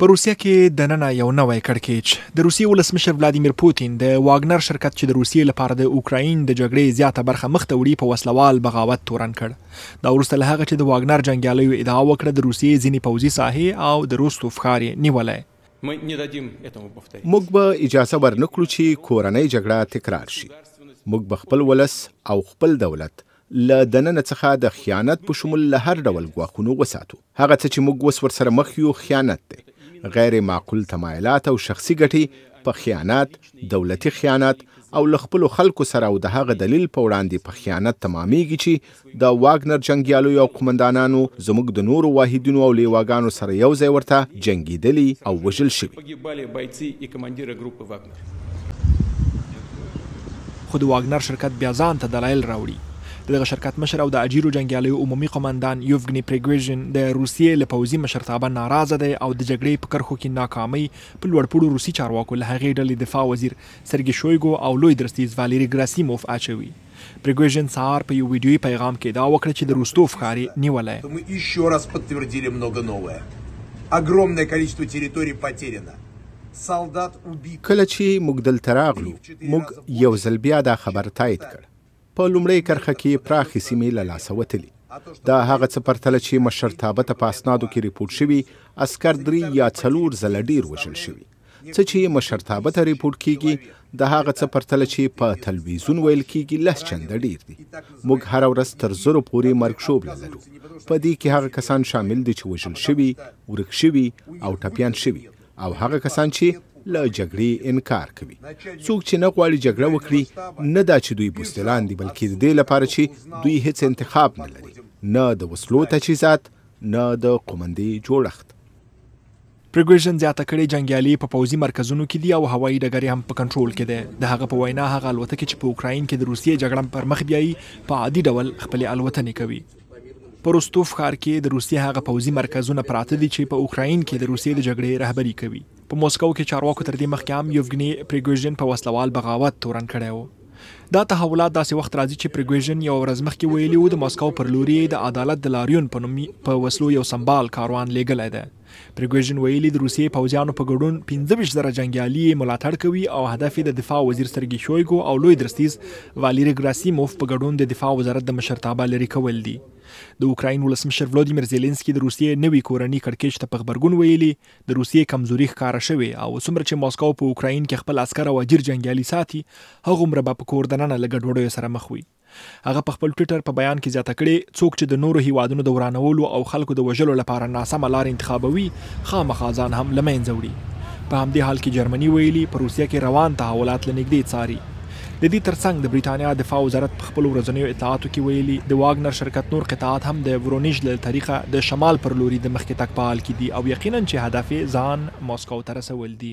په روسیه کې د نن یو نوې کړکېچ د روسیې ولسمشر ولادیمیر پوتین د واګنر شرکت چې د روسیې لپاره د اوکراین د جګړې زیاته برخه مخته وړي په وسلوال بغاوت تورن کړ دا ورسته له هغه چې د واګنر جنگیالیو ادعا وکړه د روسیې ځینی پوځي ساحې او د روسو فخاري نیولې موږ به اجازه ورنکړو چې کورنۍ جګړه تکرار شي موږ به خپل ولس او خپل دولت له دننه څخه د خیانت په شمول له هر ډول غواخونو وساتو هغه څه چې موږ وس ورسره مخ یو خیانت دی غیر معقول تمایلات او شخصي ګټې په خیانت دولتي خیانت او لخپل خلکو سره او د هغه دلیل په وړاندې په خیانت تمامېږي چې د واګنر جنگیالو یو قومندانانو زموږ د نورو واحدینو او لیواګانو سره یو ځای ورته جنگیدلی او وژل شوي خو د واګنر شرکت بیا ځان ته دلایل راوړي دغه شرکت مشر او د اجیرو جنگیالیو عمومي قومندان یوفګنی پریګریژن د روسیې له پوځي مشرتابه ناراضه دی او د جګړې په کرخو کې ناکامۍ په لوړپوړو روسي چارواکو له هغې ډلې دفاع وزیر سرګي شویګو او لوی درستیز والیری ګراسیموف اچوي پریګوژن سهار په یو ویډیوي پیغام کې دا وکړه چې د روستوف ښاري نیولې Мы еще раз подтвердили много новое. Огромное количество территорий потеряно. солдат убит. کله چې موږ دلته راغلو موږ یو ځل بیا دا خبر تایید کړ په لومړۍ کرخه کې پراخې سیمې له لاسه وتلي دا هغه څه پرتله چې مشرتابه ته په اسنادو کې ریپورت شوي اسکر درې یا څلور ځله ډیر وژل شوي څه چې مشرتابه ته ریپورت کیږي د هغه څه پرتله چې په تلویزیون ویل کیږي لس چنده ډیر دي موږ هر ورځ تر زرو پورې مرګ شوب لرو په دې کې هغه کسان شامل دي چې وژل شوي ورک شوي او ټپیان شوي او هغه کسان چې له جګړې انکار کوي څوک چې نه غواړي جګړه وکړي نه دا چې دوی بوستلان دي بلکې د دې لپاره چې دوی هیڅ انتخاب نه لري نه د وسلو تجهیزات نه د قومندې جوړښت پرګریشن زیاته کړې جنگیالي په پوزي مرکزونو کې دي او هوایي ډګر هم په کنټرول کې دي د هغه په وینا هغه الوتکې چې په اوکراین کې د روسیې جګړه پر مخ بیایي په عادي ډول خپل الوتنې کوي په روستوف ښار کې د روسیې هغه پوزي مرکزونه پراته دي چې په اوکراین کې د روسیې د جګړې رهبري کوي په موسکو کې چارواکو تر دې مخکې هم یوګنی پریګوژن په وسلوال بغاوت تورن کړی وو دا تحولات داسې وخت راځي چې پریګوژن یو ورځ مخکې ویلي وو د موسکو پر لوري د عدالت د لاریون په نوم په وسلو یو سمبال کاروان لیږلی دی پریګوژن ویلي د روسیې پوځیانو په ګډون 15 زره جنگیالي ملاتړ کوي او هدف یې د دفاع وزیر سرګي شویګو او لوی درستیز والیری ګراسیموف په ګډون د دفاع وزارت د مشرتابه لري کول دي د اوکراین ولسمشر ولادیمیر زيلنسکي د روسیې نوې کورنۍ کړکېچ ته په خبرګون ویلي د روسیې کمزوري ښکارا شوې او څومره چې ماسکو په اوکراین کې خپل عسكر او اجیر جنگیالي ساتي هغه مربا په کوردننه لګډوډو سره مخ وي هغه په خپل ټوئیټر په بیان کې زیاته کړې څوک چې د نورو هیوادونو د ورانولو او خلکو د وژلو لپاره ناسمه لار انتخابوي خامخازان هم لمین زوړي په همدې حال کې جرمني ویلي په روسیه کې روان تحولات لنګدې څاري د دې ترڅنګ د بریتانیا دفاع وزارت په خپل ورځنیو اطلاعاتو کې ویلي د واګنر شرکت نور قطعات هم د ورونیج له طریقه د شمال پر لوري د مخکې تک په حال کې دي او یقینا چې هدف ځان موسکو ته رسول دي